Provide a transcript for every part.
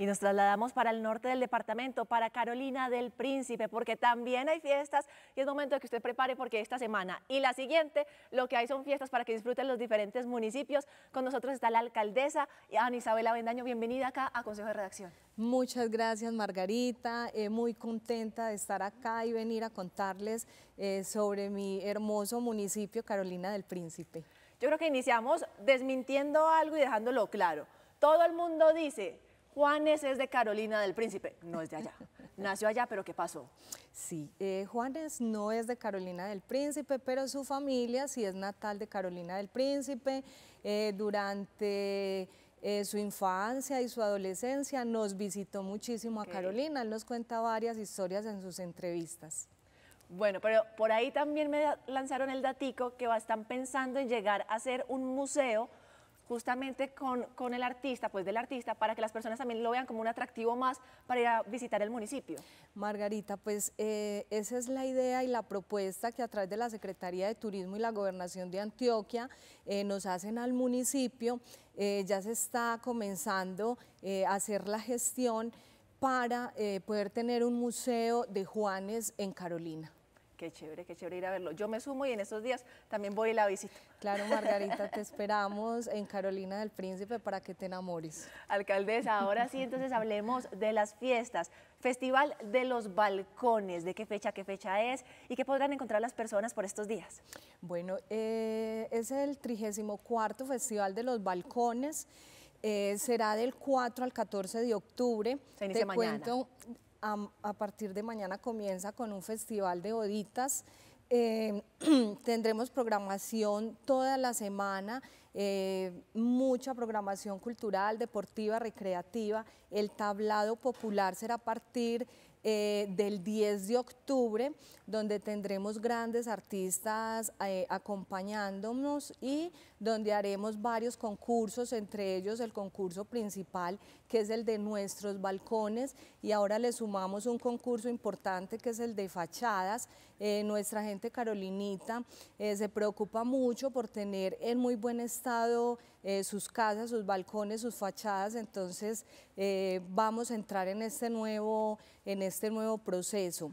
Y nos trasladamos para el norte del departamento, para Carolina del Príncipe, porque también hay fiestas y es momento de que usted prepare porque esta semana y la siguiente lo que hay son fiestas para que disfruten los diferentes municipios. Con nosotros está la alcaldesa Ana Isabela Bendaño. Bienvenida acá a Consejo de Redacción. Muchas gracias Margarita, eh, muy contenta de estar acá y venir a contarles eh, sobre mi hermoso municipio Carolina del Príncipe. Yo creo que iniciamos desmintiendo algo y dejándolo claro. Todo el mundo dice, Juanes es de Carolina del Príncipe. No es de allá. Nació allá, pero ¿qué pasó? Sí, eh, Juanes no es de Carolina del Príncipe, pero su familia sí es natal de Carolina del Príncipe. Eh, durante eh, su infancia y su adolescencia nos visitó muchísimo a Carolina. Él nos cuenta varias historias en sus entrevistas. Bueno, pero por ahí también me lanzaron el datico que están pensando en llegar a ser un museo justamente con, el artista, pues del artista, para que las personas también lo vean como un atractivo más para ir a visitar el municipio. Margarita, pues eh, esa es la idea y la propuesta que a través de la Secretaría de Turismo y la Gobernación de Antioquia eh, nos hacen al municipio. Eh, ya se está comenzando a hacer la gestión para poder tener un museo de Juanes en Carolina. Qué chévere, qué chévere ir a verlo. Yo me sumo y en estos días también voy la visita. Claro, Margarita, te esperamos en Carolina del Príncipe para que te enamores. Alcaldesa, ahora sí, entonces hablemos de las fiestas. Festival de los Balcones, ¿de qué fecha, qué fecha es y qué podrán encontrar las personas por estos días? Bueno, eh, es el 34 Festival de los Balcones. Eh, será del 4 al 14 de octubre. Se inicia mañana a, partir de mañana comienza con un festival de oditas. Eh, tendremos programación toda la semana, eh, mucha programación cultural, deportiva, recreativa. El tablado popular será a partir eh, del 10 de octubre, donde tendremos grandes artistas acompañándonos y donde haremos varios concursos, entre ellos el concurso principal que es el de nuestros balcones y ahora le sumamos un concurso importante que es el de fachadas. Eh, nuestra gente carolinita eh, se preocupa mucho por tener en muy buen estado eh, sus casas, sus balcones, sus fachadas, entonces vamos a entrar en este nuevo, en este nuevo proceso.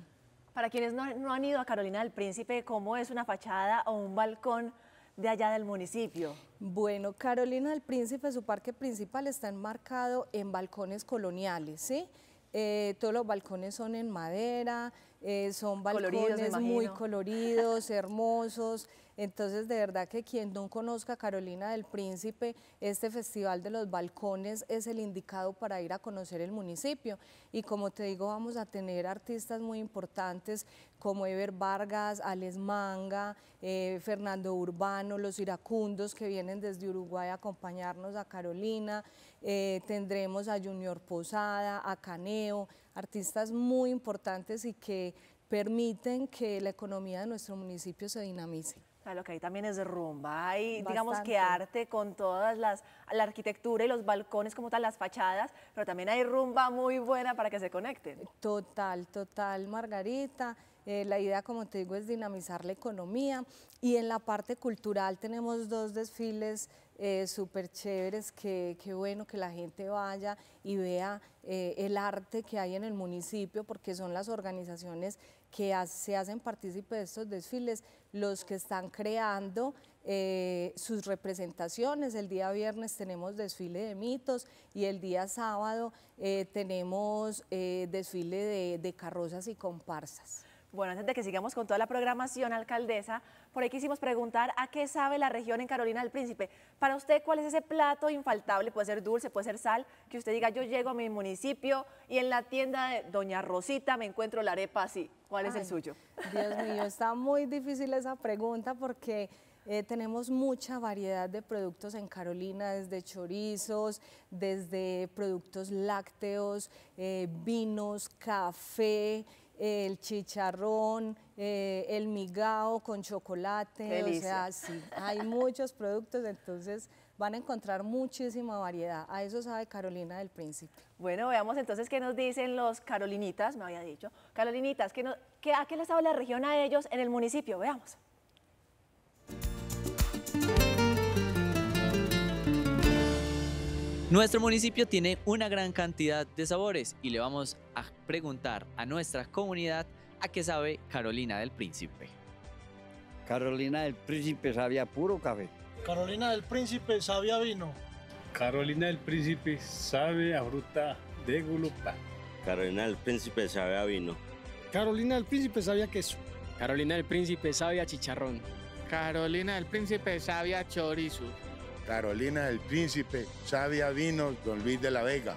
Para quienes no, no han ido a Carolina del Príncipe, ¿cómo es una fachada o un balcón? de allá del municipio? Bueno, Carolina del Príncipe, su parque principal está enmarcado en balcones coloniales, ¿sí? Eh, todos los balcones son en madera, eh, son balcones muy coloridos, hermosos. Entonces, de verdad que quien no conozca Carolina del Príncipe, este Festival de los Balcones es el indicado para ir a conocer el municipio. Y como te digo, vamos a tener artistas muy importantes como Eber Vargas, Alex Manga, eh, Fernando Urbano, los iracundos que vienen desde Uruguay a acompañarnos a Carolina, eh, tendremos a Junior Posada, a Caneo, artistas muy importantes y que permiten que la economía de nuestro municipio se dinamice. Claro, que ahí también es rumba, hay digamos que arte con todas las, la arquitectura y los balcones como tal, las fachadas, pero también hay rumba muy buena para que se conecten. Total, total, Margarita. Eh, la idea, como te digo, es dinamizar la economía y en la parte cultural tenemos dos desfiles eh, súper chéveres, que, bueno que la gente vaya y vea eh, el arte que hay en el municipio, porque son las organizaciones que se hacen partícipes de estos desfiles los que están creando sus representaciones. El día viernes tenemos desfile de mitos y el día sábado tenemos desfile de carrozas y comparsas. Bueno, antes de que sigamos con toda la programación, alcaldesa, por ahí quisimos preguntar a qué sabe la región en Carolina del Príncipe. Para usted, ¿cuál es ese plato infaltable? Puede ser dulce, puede ser sal, que usted diga, yo llego a mi municipio y en la tienda de Doña Rosita me encuentro la arepa así. ¿Cuál es el suyo? Dios mío, está muy difícil esa pregunta porque... Eh, tenemos mucha variedad de productos en Carolina, desde chorizos, desde productos lácteos, eh, vinos, café, el chicharrón, eh, el migao con chocolate, o sea, sí, hay muchos productos, entonces van a encontrar muchísima variedad. A eso sabe Carolina del Príncipe. Bueno, veamos entonces qué nos dicen los carolinitas, me había dicho. Carolinitas, que ¿a qué les habla la región a ellos en el municipio? Veamos. Nuestro municipio tiene una gran cantidad de sabores y le vamos a preguntar a nuestra comunidad a qué sabe Carolina del Príncipe. Carolina del Príncipe sabía puro café. Carolina del Príncipe sabía vino. Carolina del Príncipe sabe a fruta de gulupa. Carolina del Príncipe sabe vino. Carolina del Príncipe sabía queso. Carolina del Príncipe sabe chicharrón. Carolina del Príncipe sabe a chorizo. Carolina del Príncipe, Sabia Vinos, Don Luis de la Vega.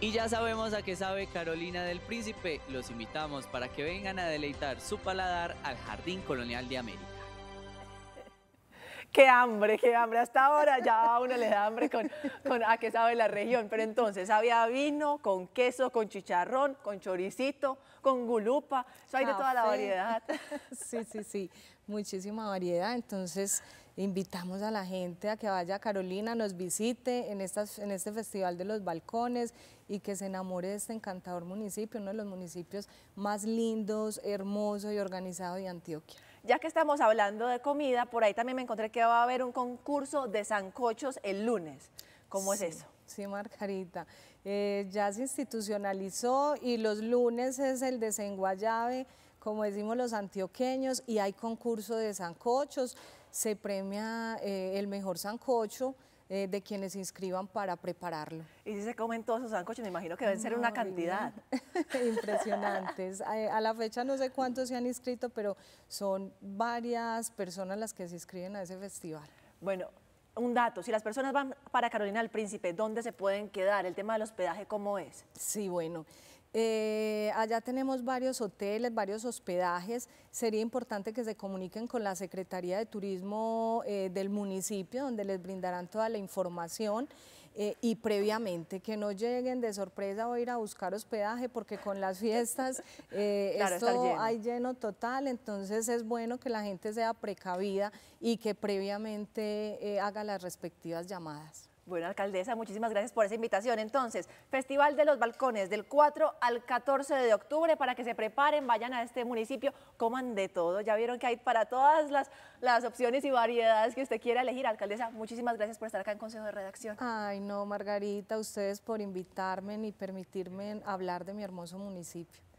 Y ya sabemos a qué sabe Carolina del Príncipe. Los invitamos para que vengan a deleitar su paladar al Jardín Colonial de América qué hambre, qué hambre. Hasta ahora ya a uno le da hambre con, con a ah, qué sabe la región. Pero entonces había vino, con queso, con chicharrón, con choricito, con gulupa. Eso hay de toda la variedad. Sí, sí, sí. Muchísima variedad. Entonces invitamos a la gente a que vaya a Carolina, nos visite en, en este Festival de los Balcones y que se enamore de este encantador municipio, uno de los municipios más lindos, hermosos y organizados de Antioquia. Ya que estamos hablando de comida, por ahí también me encontré que va a haber un concurso de zancochos el lunes. ¿Cómo es eso? Sí, Margarita. Eh, ya se institucionalizó y los lunes es el desenguayabe, como decimos los antioqueños, y hay concurso de zancochos. Se premia eh, el mejor zancocho eh, de quienes se inscriban para prepararlo. Y si se comen todos esos sancoches, me imagino que deben ser una cantidad. Impresionantes. A, a, la fecha no sé cuántos se han inscrito, pero son varias personas las que se inscriben a ese festival. Bueno, un dato, si las personas van para Carolina del Príncipe, ¿dónde se pueden quedar? El tema del hospedaje, ¿cómo es? Sí, bueno. Eh, allá tenemos varios hoteles, varios hospedajes. Sería importante que se comuniquen con la Secretaría de Turismo eh, del municipio, donde les brindarán toda la información. Eh, y previamente, que no lleguen de sorpresa o ir a buscar hospedaje, porque con las fiestas esto hay lleno total, entonces es bueno que la gente sea precavida y que previamente haga las respectivas llamadas. Bueno, alcaldesa, muchísimas gracias por esa invitación. Entonces, Festival de los Balcones del 4 al 14 de octubre para que se preparen, vayan a este municipio, coman de todo. Ya vieron que hay para todas las, las opciones y variedades que usted quiera elegir. Alcaldesa, muchísimas gracias por estar acá en Consejo de Redacción. Ay, no, Margarita, ustedes por invitarme y permitirme hablar de mi hermoso municipio.